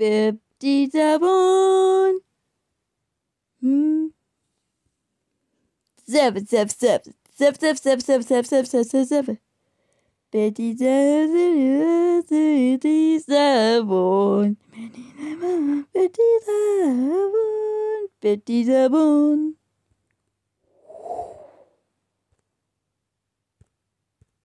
fifty seven. Hmm. Seven, seven, seven, seven, seven, seven, seven, seven, seven,